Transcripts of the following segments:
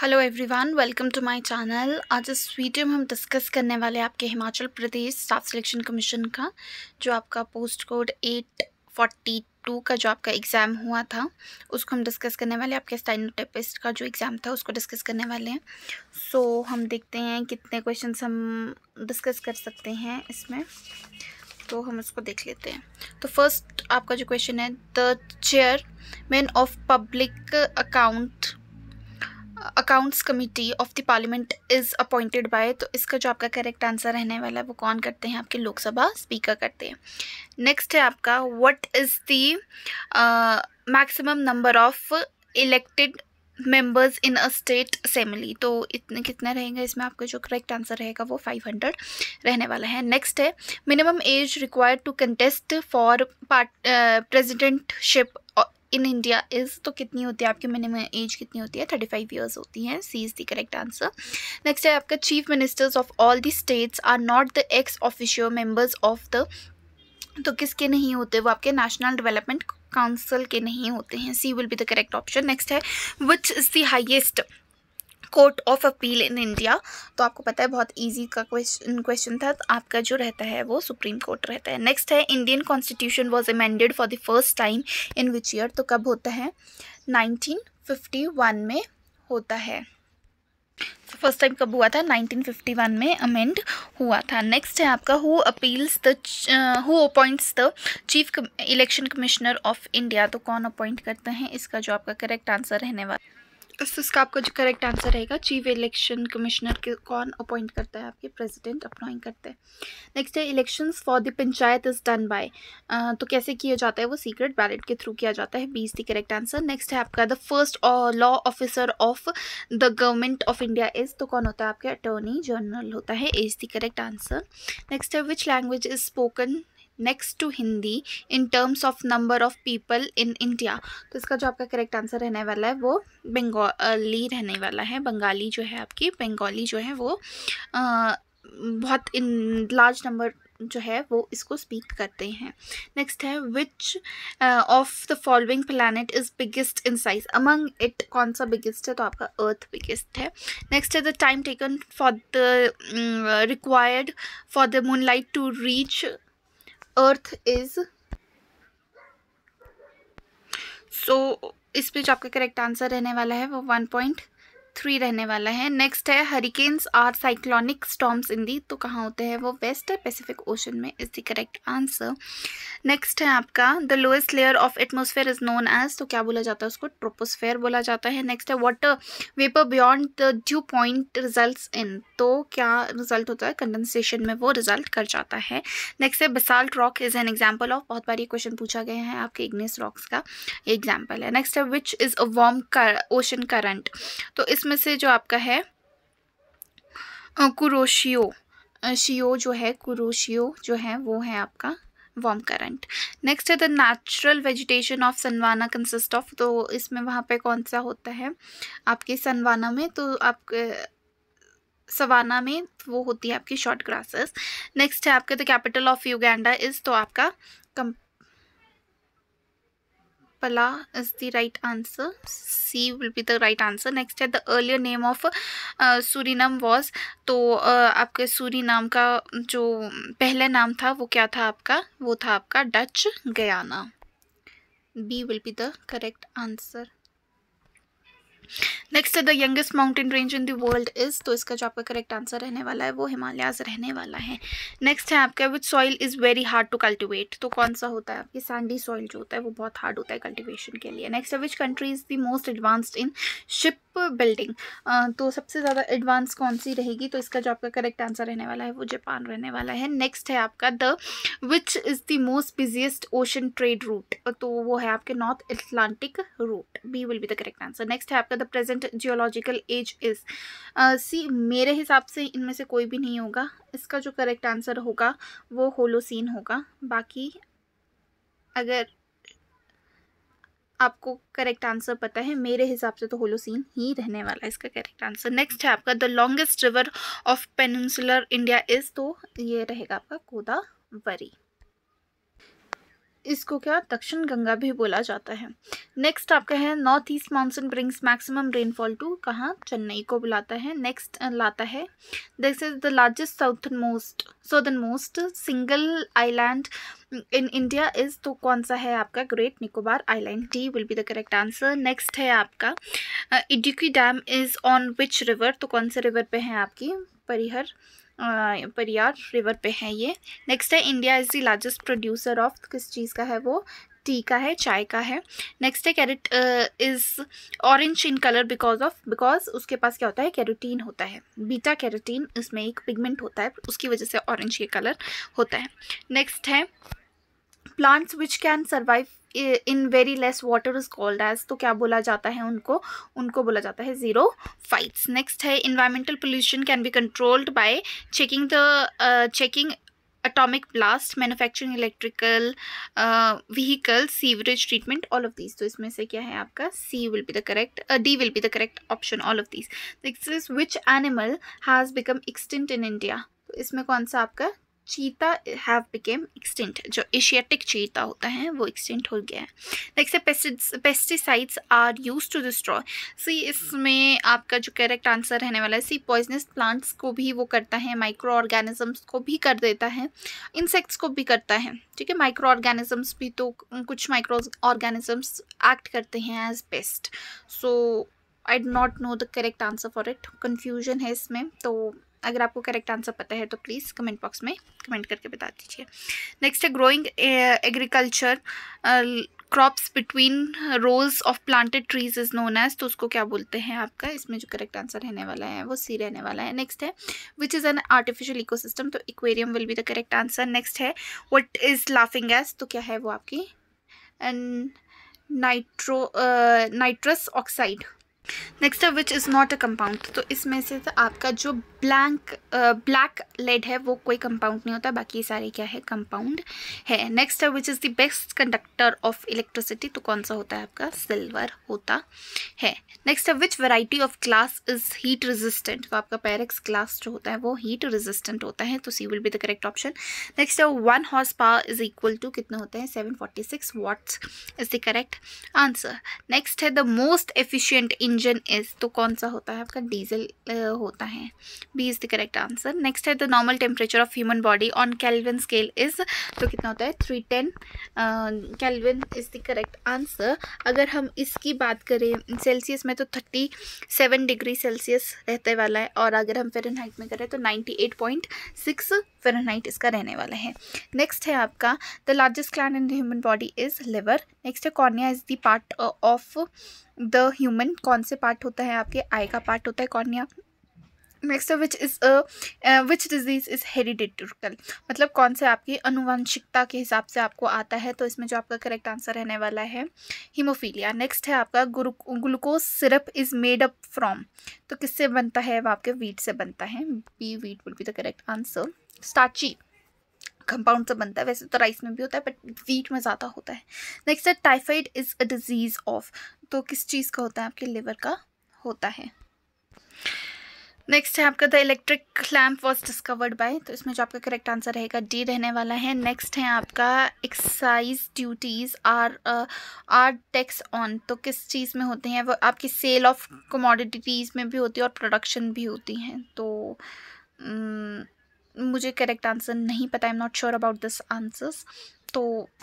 hello everyone welcome to my channel आज इस video में हम डिस्कस करने वाले आपके Himachal Pradesh staff selection commission का जो आपका post code eight forty two का जो आपका एग्ज़ाम हुआ था उसको हम डिस्कस करने वाले आपके स्टाइनोटेपिस्ट का जो एग्ज़ाम था उसको डिस्कस करने वाले हैं सो so, हम देखते हैं कितने क्वेश्चन हम डिस्कस कर सकते हैं इसमें तो हम उसको देख लेते हैं तो फर्स्ट आपका जो क्वेश्चन है the chairman of public account accounts committee of the parliament is appointed by तो इसका जो आपका करेक्ट आंसर रहने वाला है वो कौन करते हैं आपके लोकसभा स्पीकर करते हैं नेक्स्ट है आपका what is the maximum number of elected members in a state assembly तो इतने कितने रहेंगे इसमें आपका जो करेक्ट आंसर रहेगा वो फाइव हंड्रेड रहने वाला है नेक्स्ट है minimum age required to contest for part presidentship in India is तो कितनी होती है आपकी मिनिमम एज कितनी होती है थर्टी फाइव ईयर्स होती है C is the correct answer next है आपका chief ministers of all the states are not the ex officio members of the तो किसके नहीं होते वो आपके नेशनल डेवलपमेंट काउंसिल के नहीं होते हैं C will be the correct option next है which is the highest court of appeal in India तो आपको पता है बहुत इजी का क्वेश्चन क्वेश्चन था तो आपका जो रहता है वो सुप्रीम कोर्ट रहता है नेक्स्ट है Indian constitution was amended for the first time in which year तो कब होता है 1951 में होता है फर्स्ट तो टाइम कब हुआ था 1951 में अमेंड हुआ था नेक्स्ट है आपका who appeals the who appoints the chief election commissioner of India तो कौन अपॉइंट करते हैं इसका जो आपका करेक्ट आंसर रहने वाला तो इसका आपका जो करेक्ट आंसर रहेगा चीफ इलेक्शन कमिश्नर के कौन अपॉइंट करता है आपके प्रेसिडेंट अपॉइंट करते हैं नेक्स्ट है elections for the panchayat is done by तो कैसे किया जाता है वो सीक्रेट बैलेट के थ्रू किया जाता है बीस द करेक्ट आंसर नेक्स्ट है आपका the first law officer of the government of India is तो कौन होता है आपके अटॉर्नी जनरल होता है is the correct answer next है which language is spoken next to Hindi in terms of number of people in India तो इसका जो आपका करेक्ट आंसर रहने वाला है वो बंगाली रहने वाला है बंगाली जो है आपकी बंगाली जो है वो आ, बहुत इन लार्ज नंबर जो है वो इसको स्पीक करते हैं नेक्स्ट है which of the following planet is biggest in size among it कौन सा बिगेस्ट है तो आपका अर्थ बिगेस्ट है नेक्स्ट है the time taken for the required for the moonlight to reach earth is so पे जो आपका करेक्ट आंसर रहने वाला है वो वन पॉइंट थ्री रहने वाला है नेक्स्ट है hurricanes are cyclonic storms in the तो कहाँ होते हैं वो वेस्ट पैसिफिक ओशन में is the correct answer next है आपका the lowest layer of atmosphere is known as तो क्या बोला जाता है उसको ट्रोपोस्फेयर बोला जाता है नेक्स्ट है water vapour beyond the dew point result in तो क्या रिजल्ट होता है कंडेंसेशन में वो रिजल्ट कर जाता है नेक्स्ट है basalt rock is an example of बहुत बार ये क्वेश्चन पूछा गया है आपके इग्नेस रॉक्स का ये एग्जाम्पल है नेक्स्ट है विच इज़ अ कर ओशन करंट तो इसमें से जो आपका है कुरोशियो शियो जो है कुरोशियो जो है वो है आपका वॉम करंट नेक्स्ट है the natural vegetation of savanna consist of तो इसमें वहाँ पे कौन सा होता है आपके सनवाना में तो आप सवाना में वो होती है आपकी शॉर्ट ग्रासेस नेक्स्ट है आपके the capital of Uganda is तो आपका Kampala is the right answer C will be the right answer next है the earlier name of Suri Suriname was तो uh, आपके नाम का जो पहले नाम था वो क्या था आपका वो था आपका Dutch Guiana B will be the correct answer next है the youngest mountain range in the world is तो इसका जो आपका करेक्ट आंसर रहने वाला है वो हिमालयाज रहने वाला है नेक्स्ट है आपका which soil is very hard to cultivate तो कौन सा होता है आपकी सैंडी सॉइल जो होता है वो बहुत हार्ड होता है कल्टिवेशन के लिए नेक्स्ट है which country is the most advanced in ship building तो सबसे ज़्यादा एडवांस कौन सी रहेगी तो इसका जो आपका करेक्ट आंसर रहने वाला है वो जापान रहने वाला है नेक्स्ट है आपका the which is the most busiest ocean trade route तो वो है आपके North Atlantic route B will be the correct answer next है आपका the present geological age is C मेरे हिसाब से इनमें से कोई भी नहीं होगा इसका जो करेक्ट आंसर होगा वो होलोसिन होगा बाकी अगर आपको करेक्ट आंसर पता है मेरे हिसाब से तो होलोसिन ही रहने वाला है इसका करेक्ट आंसर नेक्स्ट है आपका the longest river of peninsular India is तो ये रहेगा आपका गोदावरी इसको क्या दक्षिण गंगा भी बोला जाता है नेक्स्ट आपका है north east monsoon brings maximum rainfall to कहाँ चेन्नई को बुलाता है नेक्स्ट लाता है this is the largest south most southern most single island in India is तो कौन सा है आपका great Nicobar island D will be the correct answer next है आपका Idukki dam is on which river तो कौन से रिवर पे है आपकी परिहर परियार रिवर पे है ये नेक्स्ट है India is the largest producer of किस चीज़ का है वो टी का है चाय का है नेक्स्ट है carrot is orange in colour because of because उसके पास क्या होता है कैरोटीन होता है बीटा कैरोटीन इसमें एक पिगमेंट होता है उसकी वजह से ऑरेंज ये कलर होता है नेक्स्ट है plants which can survive in very less water is called as तो क्या बोला जाता है उनको उनको बोला जाता है जीरो फाइट्स नेक्स्ट है environmental pollution can be controlled by checking the checking atomic blast manufacturing electrical vehicle sewerage treatment all of these तो इसमें से क्या है आपका C will be the correct D will be the correct option all of these this which animal has become extinct in India तो इसमें कौन सा आपका चीता हैव बिकेम एक्सटिंट जो एशियाटिक चीता होता है वो एक्सटिंट हो गया है नेक्स्ट है pesticides are use to destroy C इसमें आपका जो करेक्ट आंसर रहने वाला है सी पॉइजनस प्लांट्स को भी वो करता है माइक्रो ऑर्गेनिजम्स को भी कर देता है इंसेक्ट्स को भी करता है ठीक है माइक्रो ऑर्गेनिजम्स भी तो कुछ माइक्रो ऑर्गेनिजम्स एक्ट करते हैं as pest so I do not know the correct answer for it confusion है इसमें तो अगर आपको करेक्ट आंसर पता है तो प्लीज़ कमेंट बॉक्स में कमेंट करके बता दीजिए नेक्स्ट है growing agriculture crops between rows of planted trees is known as तो उसको क्या बोलते हैं आपका इसमें जो करेक्ट आंसर रहने वाला है वो सी रहने वाला है नेक्स्ट है which is an artificial eco तो aquarium will be the correct answer next है वट इज़ लाफिंग एज तो क्या है वो आपकी and nitro nitrous oxide next है which is not a compound तो इसमें से तो आपका जो ब्लैंक ब्लैक लेड है वो कोई कंपाउंड नहीं होता बाकी सारे क्या है कंपाउंड है नेक्स्ट है which is the best conductor of electricity तो कौन सा होता है आपका सिल्वर होता है नेक्स्ट है which variety of glass is heat resistant तो आपका पैरक्स ग्लास जो होता है वो हीट रेजिस्टेंट होता है तो C will be the correct option next है one horse power is equal to कितने होते हैं seven forty six watts is the correct answer next है the most efficient engine is तो कौन सा होता है आपका डीजल होता है B is the correct answer next है the normal temperature of human body on Kelvin scale is तो कितना होता है three ten Kelvin is the correct answer अगर हम इसकी बात करें सेल्सियस में तो थर्टी सेवन डिग्री सेल्सियस रहते वाला है और अगर हम फेरन में करें तो ninety eight point six Fahrenheit इसका रहने वाला है नेक्स्ट है आपका the largest gland in the human body is liver next है cornea is the part of the human कौन से पार्ट होता है आपके आई का पार्ट होता है cornea next which is which disease is hereditary मतलब कौन से आपकी अनुवंशिकता के हिसाब से आपको आता है तो इसमें जो आपका करेक्ट आंसर रहने वाला है हीमोफीलिया नेक्स्ट है आपका glucose syrup is made up from तो किससे बनता है वह आपके वीट से बनता है B wheat will be the correct answer starchy compound से बनता है वैसे तो राइस में भी होता है बट वीट में ज़्यादा होता है नेक्स्ट है typhoid is a disease of तो किस चीज़ का होता है आपके लिवर का होता है नेक्स्ट है आपका the electric lamp was discovered by तो इसमें जो आपका करेक्ट आंसर रहेगा डी रहने वाला है नेक्स्ट है आपका excise duties are are tax on तो किस चीज़ में होते हैं वो आपकी सेल ऑफ कमोडिटीज़ में भी होती है और प्रोडक्शन भी होती हैं तो न, mm, मुझे करेक्ट आंसर नहीं पता I am not sure about this answers तो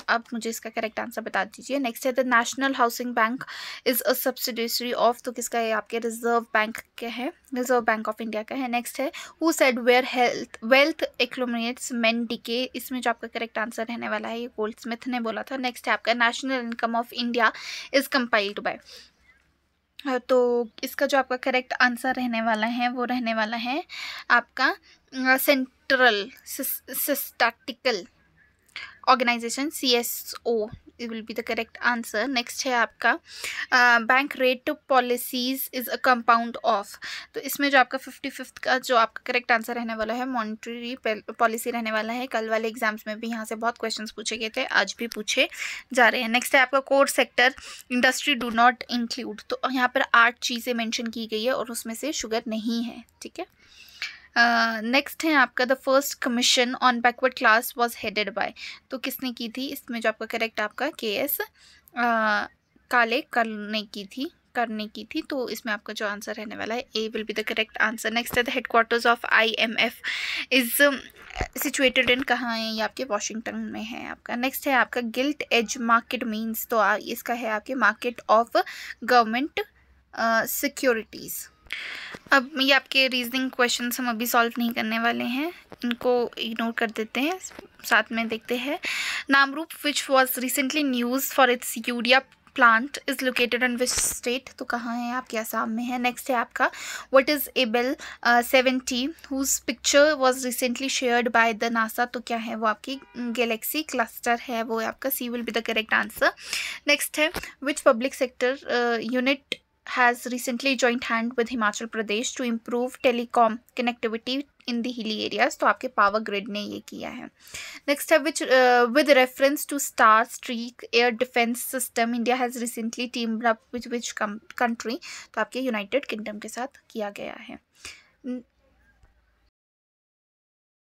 आप मुझे इसका करेक्ट आंसर बता दीजिए नेक्स्ट है the National Housing Bank is a subsidiary of तो किसका है आपके रिजर्व बैंक के हैं रिजर्व बैंक ऑफ इंडिया का है नेक्स्ट है who said where health wealth accumulates men decay इसमें जो आपका करेक्ट आंसर रहने वाला है ये गोल्ड स्मिथ ने बोला था नेक्स्ट है आपका national income of India is compiled by तो इसका जो आपका करेक्ट आंसर रहने वाला है वो रहने वाला है आपका Central Statistical Organisation C S O it will be the correct answer next है आपका bank rate policies is a compound of तो इसमें जो आपका फिफ्टी फिफ्थ का जो आपका करेक्ट आंसर रहने वाला है मॉनिटरी पॉलिसी रहने वाला है कल वाले एग्जाम्स में भी यहाँ से बहुत क्वेश्चन पूछे गए थे आज भी पूछे जा रहे हैं नेक्स्ट है आपका core sector industry do not include तो यहाँ पर आठ चीज़ें मैंशन की गई है और उसमें से शुगर नहीं है ठीक है नेक्स्ट uh, है आपका the first commission on backward class was headed by तो किसने की थी इसमें जो आपका करेक्ट आपका के एस uh, काले करने की थी करने की थी तो इसमें आपका जो आंसर रहने वाला है A will be the correct answer next है the headquarters of I M F is situated in कहाँ है ये आपके वाशिंगटन में है आपका नेक्स्ट है आपका गिल्ट एज मार्केट मीन्स तो इसका है आपके मार्केट ऑफ गवर्नमेंट सिक्योरिटीज़ अब ये आपके रीजनिंग क्वेश्चन हम अभी सॉल्व नहीं करने वाले हैं इनको इग्नोर कर देते हैं साथ में देखते हैं Namrup which was recently news for its urea plant is located in which state तो कहाँ है आपके आसाम में है नेक्स्ट है आपका what is Abell seventy whose picture was recently shared by the NASA तो क्या है वो आपकी गैलेक्सी क्लस्टर है वो आपका C will be the correct answer next है which public sector unit has recently joined hand with Himachal Pradesh to improve telecom connectivity in the hilly areas तो आपके पावर ग्रिड ने ये किया है नेक्स्ट है which with reference to Starstreak air defence system India has recently team up which which country तो आपके United kingdom के साथ किया गया है